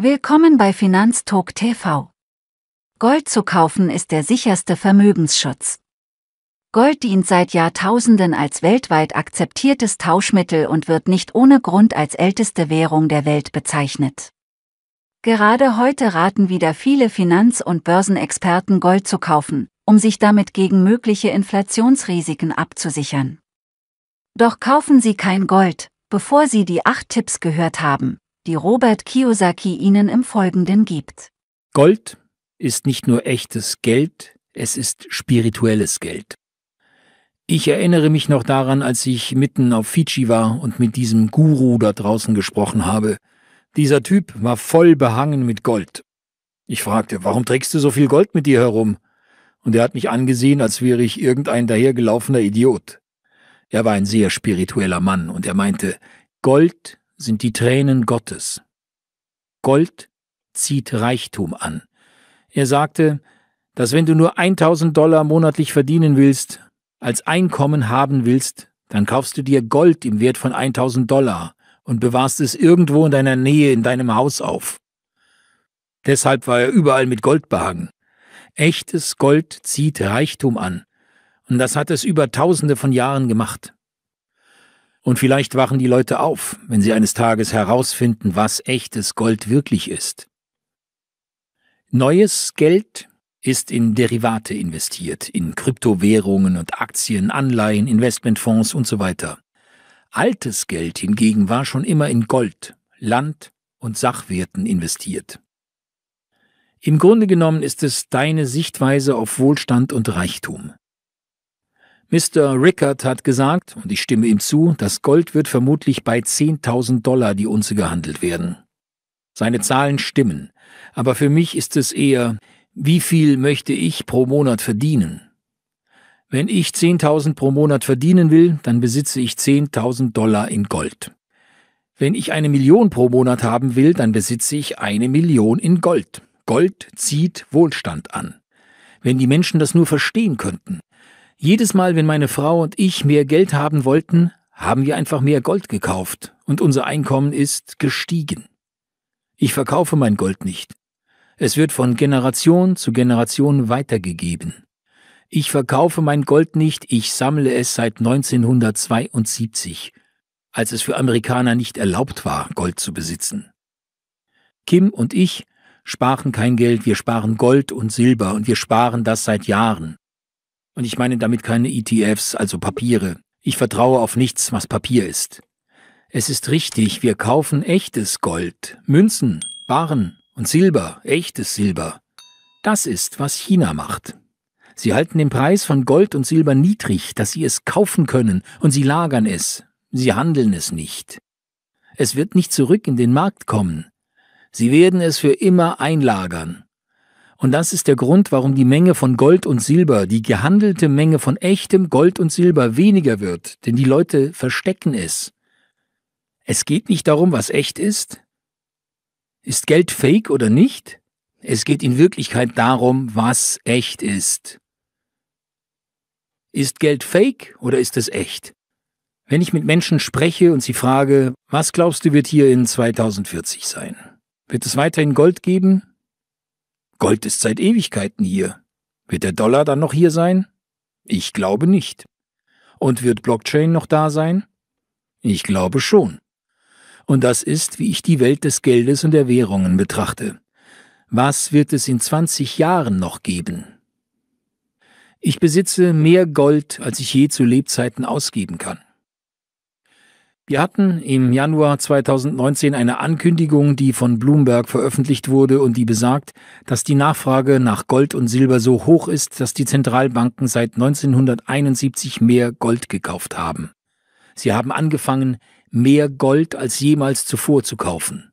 Willkommen bei Finanztalk TV. Gold zu kaufen ist der sicherste Vermögensschutz. Gold dient seit Jahrtausenden als weltweit akzeptiertes Tauschmittel und wird nicht ohne Grund als älteste Währung der Welt bezeichnet. Gerade heute raten wieder viele Finanz- und Börsenexperten Gold zu kaufen, um sich damit gegen mögliche Inflationsrisiken abzusichern. Doch kaufen Sie kein Gold, bevor Sie die acht Tipps gehört haben, die Robert Kiyosaki Ihnen im Folgenden gibt. Gold ist nicht nur echtes Geld, es ist spirituelles Geld. Ich erinnere mich noch daran, als ich mitten auf Fidschi war und mit diesem Guru da draußen gesprochen habe. Dieser Typ war voll behangen mit Gold. Ich fragte, warum trägst du so viel Gold mit dir herum? Und er hat mich angesehen, als wäre ich irgendein dahergelaufener Idiot. Er war ein sehr spiritueller Mann und er meinte, Gold sind die Tränen Gottes. Gold zieht Reichtum an. Er sagte, dass wenn du nur 1000 Dollar monatlich verdienen willst, als Einkommen haben willst, dann kaufst du dir Gold im Wert von 1000 Dollar und bewahrst es irgendwo in deiner Nähe in deinem Haus auf. Deshalb war er überall mit Gold behangen. Echtes Gold zieht Reichtum an. Und das hat es über tausende von Jahren gemacht. Und vielleicht wachen die Leute auf, wenn sie eines Tages herausfinden, was echtes Gold wirklich ist. Neues Geld ist in Derivate investiert, in Kryptowährungen und Aktien, Anleihen, Investmentfonds und so weiter. Altes Geld hingegen war schon immer in Gold, Land und Sachwerten investiert. Im Grunde genommen ist es deine Sichtweise auf Wohlstand und Reichtum. Mr. Rickard hat gesagt, und ich stimme ihm zu, das Gold wird vermutlich bei 10.000 Dollar die Unze gehandelt werden. Seine Zahlen stimmen, aber für mich ist es eher, wie viel möchte ich pro Monat verdienen? Wenn ich 10.000 pro Monat verdienen will, dann besitze ich 10.000 Dollar in Gold. Wenn ich eine Million pro Monat haben will, dann besitze ich eine Million in Gold. Gold zieht Wohlstand an. Wenn die Menschen das nur verstehen könnten. Jedes Mal, wenn meine Frau und ich mehr Geld haben wollten, haben wir einfach mehr Gold gekauft und unser Einkommen ist gestiegen. Ich verkaufe mein Gold nicht. Es wird von Generation zu Generation weitergegeben. Ich verkaufe mein Gold nicht, ich sammle es seit 1972, als es für Amerikaner nicht erlaubt war, Gold zu besitzen. Kim und ich sparen kein Geld, wir sparen Gold und Silber und wir sparen das seit Jahren. Und ich meine damit keine ETFs, also Papiere. Ich vertraue auf nichts, was Papier ist. Es ist richtig, wir kaufen echtes Gold, Münzen, Waren und Silber, echtes Silber. Das ist, was China macht. Sie halten den Preis von Gold und Silber niedrig, dass sie es kaufen können, und sie lagern es, sie handeln es nicht. Es wird nicht zurück in den Markt kommen. Sie werden es für immer einlagern. Und das ist der Grund, warum die Menge von Gold und Silber, die gehandelte Menge von echtem Gold und Silber weniger wird, denn die Leute verstecken es. Es geht nicht darum, was echt ist. Ist Geld fake oder nicht? Es geht in Wirklichkeit darum, was echt ist. Ist Geld fake oder ist es echt? Wenn ich mit Menschen spreche und sie frage, was glaubst du wird hier in 2040 sein? Wird es weiterhin Gold geben? Gold ist seit Ewigkeiten hier. Wird der Dollar dann noch hier sein? Ich glaube nicht. Und wird Blockchain noch da sein? Ich glaube schon. Und das ist, wie ich die Welt des Geldes und der Währungen betrachte. Was wird es in 20 Jahren noch geben? Ich besitze mehr Gold, als ich je zu Lebzeiten ausgeben kann. Wir hatten im Januar 2019 eine Ankündigung, die von Bloomberg veröffentlicht wurde und die besagt, dass die Nachfrage nach Gold und Silber so hoch ist, dass die Zentralbanken seit 1971 mehr Gold gekauft haben. Sie haben angefangen, mehr Gold als jemals zuvor zu kaufen.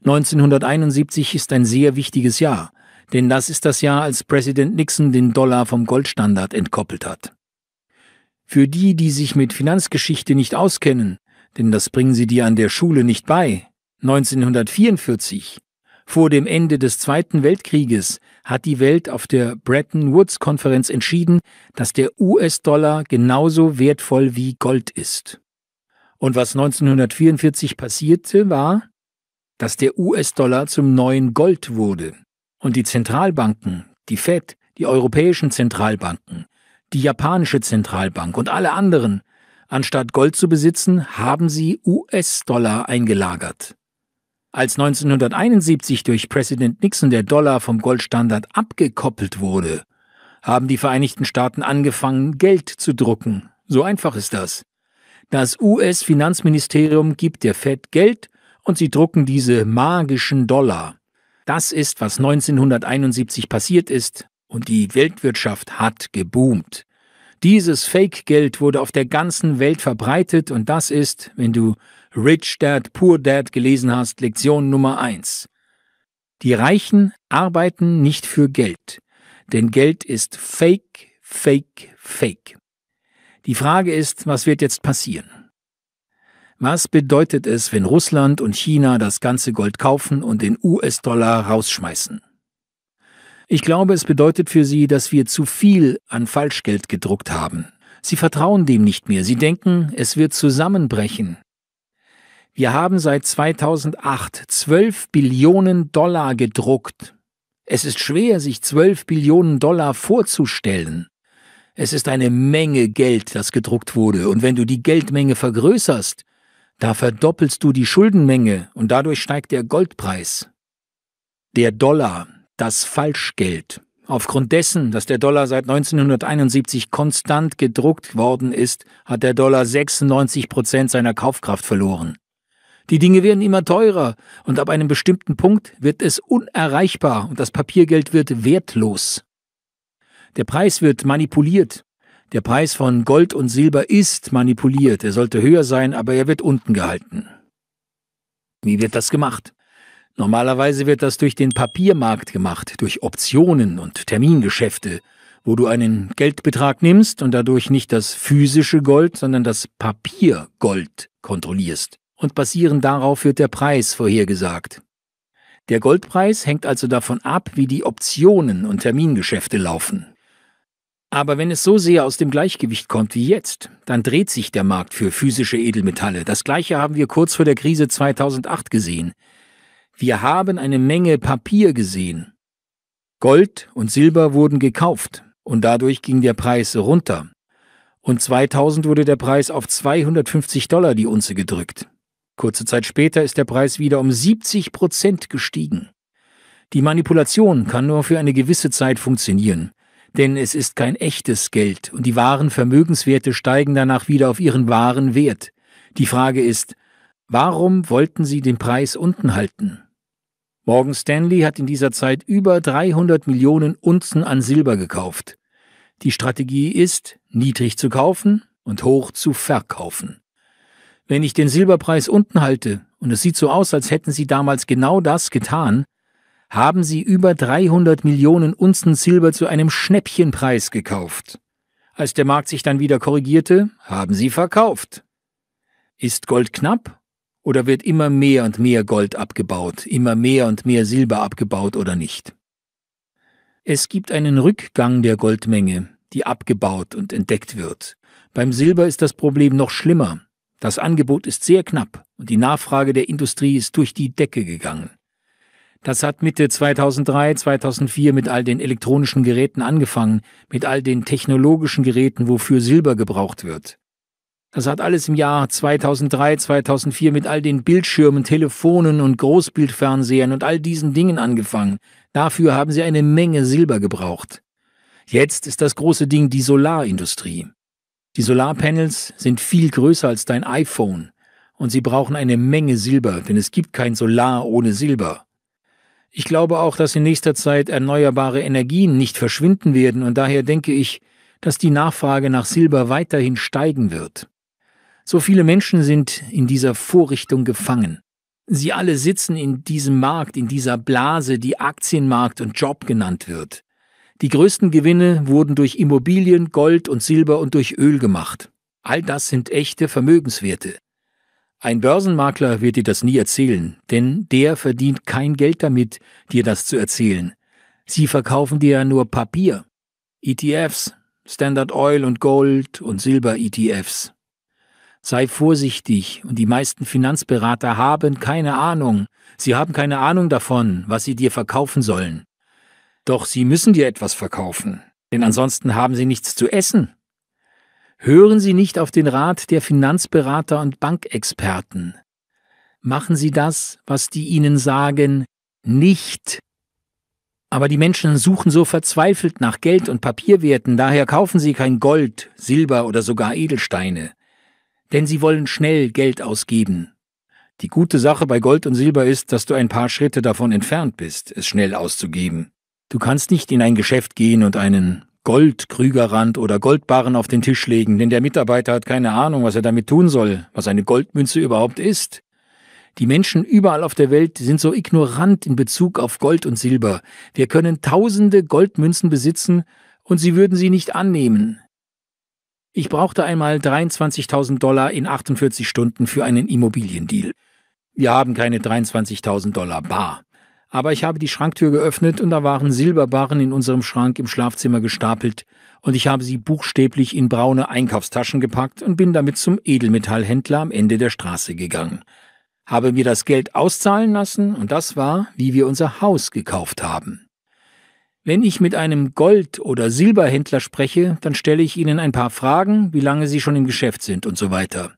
1971 ist ein sehr wichtiges Jahr, denn das ist das Jahr, als Präsident Nixon den Dollar vom Goldstandard entkoppelt hat. Für die, die sich mit Finanzgeschichte nicht auskennen, denn das bringen sie dir an der Schule nicht bei. 1944, vor dem Ende des Zweiten Weltkrieges, hat die Welt auf der Bretton Woods-Konferenz entschieden, dass der US-Dollar genauso wertvoll wie Gold ist. Und was 1944 passierte, war, dass der US-Dollar zum neuen Gold wurde. Und die Zentralbanken, die Fed, die europäischen Zentralbanken, die japanische Zentralbank und alle anderen Anstatt Gold zu besitzen, haben sie US-Dollar eingelagert. Als 1971 durch Präsident Nixon der Dollar vom Goldstandard abgekoppelt wurde, haben die Vereinigten Staaten angefangen, Geld zu drucken. So einfach ist das. Das US-Finanzministerium gibt der Fed Geld und sie drucken diese magischen Dollar. Das ist, was 1971 passiert ist und die Weltwirtschaft hat geboomt. Dieses Fake-Geld wurde auf der ganzen Welt verbreitet und das ist, wenn du Rich Dad, Poor Dad gelesen hast, Lektion Nummer 1. Die Reichen arbeiten nicht für Geld, denn Geld ist Fake, Fake, Fake. Die Frage ist, was wird jetzt passieren? Was bedeutet es, wenn Russland und China das ganze Gold kaufen und den US-Dollar rausschmeißen? Ich glaube, es bedeutet für sie, dass wir zu viel an Falschgeld gedruckt haben. Sie vertrauen dem nicht mehr. Sie denken, es wird zusammenbrechen. Wir haben seit 2008 12 Billionen Dollar gedruckt. Es ist schwer, sich 12 Billionen Dollar vorzustellen. Es ist eine Menge Geld, das gedruckt wurde, und wenn du die Geldmenge vergrößerst, da verdoppelst du die Schuldenmenge und dadurch steigt der Goldpreis. Der Dollar das Falschgeld. Aufgrund dessen, dass der Dollar seit 1971 konstant gedruckt worden ist, hat der Dollar 96 Prozent seiner Kaufkraft verloren. Die Dinge werden immer teurer und ab einem bestimmten Punkt wird es unerreichbar und das Papiergeld wird wertlos. Der Preis wird manipuliert. Der Preis von Gold und Silber ist manipuliert. Er sollte höher sein, aber er wird unten gehalten. Wie wird das gemacht? Normalerweise wird das durch den Papiermarkt gemacht, durch Optionen und Termingeschäfte, wo du einen Geldbetrag nimmst und dadurch nicht das physische Gold, sondern das Papiergold kontrollierst. Und basierend darauf wird der Preis vorhergesagt. Der Goldpreis hängt also davon ab, wie die Optionen und Termingeschäfte laufen. Aber wenn es so sehr aus dem Gleichgewicht kommt wie jetzt, dann dreht sich der Markt für physische Edelmetalle. Das gleiche haben wir kurz vor der Krise 2008 gesehen. Wir haben eine Menge Papier gesehen. Gold und Silber wurden gekauft und dadurch ging der Preis runter. Und 2000 wurde der Preis auf 250 Dollar die Unze gedrückt. Kurze Zeit später ist der Preis wieder um 70 Prozent gestiegen. Die Manipulation kann nur für eine gewisse Zeit funktionieren, denn es ist kein echtes Geld und die wahren Vermögenswerte steigen danach wieder auf ihren wahren Wert. Die Frage ist, warum wollten Sie den Preis unten halten? Morgan Stanley hat in dieser Zeit über 300 Millionen Unzen an Silber gekauft. Die Strategie ist, niedrig zu kaufen und hoch zu verkaufen. Wenn ich den Silberpreis unten halte, und es sieht so aus, als hätten sie damals genau das getan, haben sie über 300 Millionen Unzen Silber zu einem Schnäppchenpreis gekauft. Als der Markt sich dann wieder korrigierte, haben sie verkauft. Ist Gold knapp oder wird immer mehr und mehr Gold abgebaut, immer mehr und mehr Silber abgebaut oder nicht? Es gibt einen Rückgang der Goldmenge, die abgebaut und entdeckt wird. Beim Silber ist das Problem noch schlimmer. Das Angebot ist sehr knapp und die Nachfrage der Industrie ist durch die Decke gegangen. Das hat Mitte 2003, 2004 mit all den elektronischen Geräten angefangen, mit all den technologischen Geräten, wofür Silber gebraucht wird. Das also hat alles im Jahr 2003, 2004 mit all den Bildschirmen, Telefonen und Großbildfernsehern und all diesen Dingen angefangen. Dafür haben sie eine Menge Silber gebraucht. Jetzt ist das große Ding die Solarindustrie. Die Solarpanels sind viel größer als dein iPhone und sie brauchen eine Menge Silber, denn es gibt kein Solar ohne Silber. Ich glaube auch, dass in nächster Zeit erneuerbare Energien nicht verschwinden werden und daher denke ich, dass die Nachfrage nach Silber weiterhin steigen wird. So viele Menschen sind in dieser Vorrichtung gefangen. Sie alle sitzen in diesem Markt, in dieser Blase, die Aktienmarkt und Job genannt wird. Die größten Gewinne wurden durch Immobilien, Gold und Silber und durch Öl gemacht. All das sind echte Vermögenswerte. Ein Börsenmakler wird dir das nie erzählen, denn der verdient kein Geld damit, dir das zu erzählen. Sie verkaufen dir ja nur Papier. ETFs, Standard Oil und Gold und Silber ETFs. Sei vorsichtig, und die meisten Finanzberater haben keine Ahnung. Sie haben keine Ahnung davon, was sie dir verkaufen sollen. Doch sie müssen dir etwas verkaufen, denn ansonsten haben sie nichts zu essen. Hören Sie nicht auf den Rat der Finanzberater und Bankexperten. Machen Sie das, was die Ihnen sagen, nicht. Aber die Menschen suchen so verzweifelt nach Geld und Papierwerten, daher kaufen sie kein Gold, Silber oder sogar Edelsteine denn sie wollen schnell Geld ausgeben. Die gute Sache bei Gold und Silber ist, dass du ein paar Schritte davon entfernt bist, es schnell auszugeben. Du kannst nicht in ein Geschäft gehen und einen Goldkrügerrand oder Goldbarren auf den Tisch legen, denn der Mitarbeiter hat keine Ahnung, was er damit tun soll, was eine Goldmünze überhaupt ist. Die Menschen überall auf der Welt sind so ignorant in Bezug auf Gold und Silber. Wir können tausende Goldmünzen besitzen und sie würden sie nicht annehmen. Ich brauchte einmal 23.000 Dollar in 48 Stunden für einen Immobiliendeal. Wir haben keine 23.000 Dollar bar. Aber ich habe die Schranktür geöffnet und da waren Silberbarren in unserem Schrank im Schlafzimmer gestapelt und ich habe sie buchstäblich in braune Einkaufstaschen gepackt und bin damit zum Edelmetallhändler am Ende der Straße gegangen. Habe mir das Geld auszahlen lassen und das war, wie wir unser Haus gekauft haben. Wenn ich mit einem Gold- oder Silberhändler spreche, dann stelle ich ihnen ein paar Fragen, wie lange sie schon im Geschäft sind und so weiter.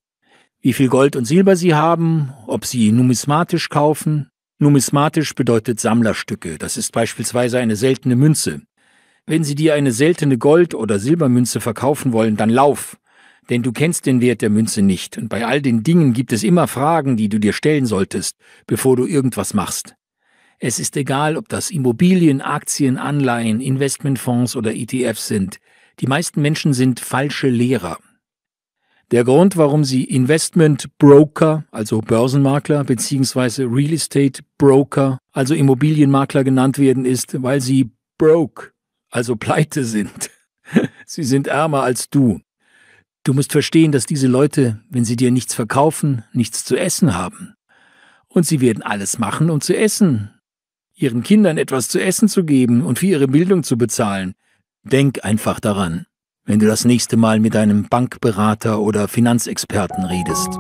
Wie viel Gold und Silber sie haben, ob sie numismatisch kaufen. Numismatisch bedeutet Sammlerstücke, das ist beispielsweise eine seltene Münze. Wenn sie dir eine seltene Gold- oder Silbermünze verkaufen wollen, dann lauf, denn du kennst den Wert der Münze nicht und bei all den Dingen gibt es immer Fragen, die du dir stellen solltest, bevor du irgendwas machst. Es ist egal, ob das Immobilien, Aktien, Anleihen, Investmentfonds oder ETFs sind. Die meisten Menschen sind falsche Lehrer. Der Grund, warum sie Investment Broker, also Börsenmakler bzw. Real Estate Broker, also Immobilienmakler genannt werden, ist, weil sie broke, also pleite sind. sie sind ärmer als du. Du musst verstehen, dass diese Leute, wenn sie dir nichts verkaufen, nichts zu essen haben. Und sie werden alles machen, um zu essen ihren Kindern etwas zu essen zu geben und für ihre Bildung zu bezahlen. Denk einfach daran, wenn du das nächste Mal mit deinem Bankberater oder Finanzexperten redest.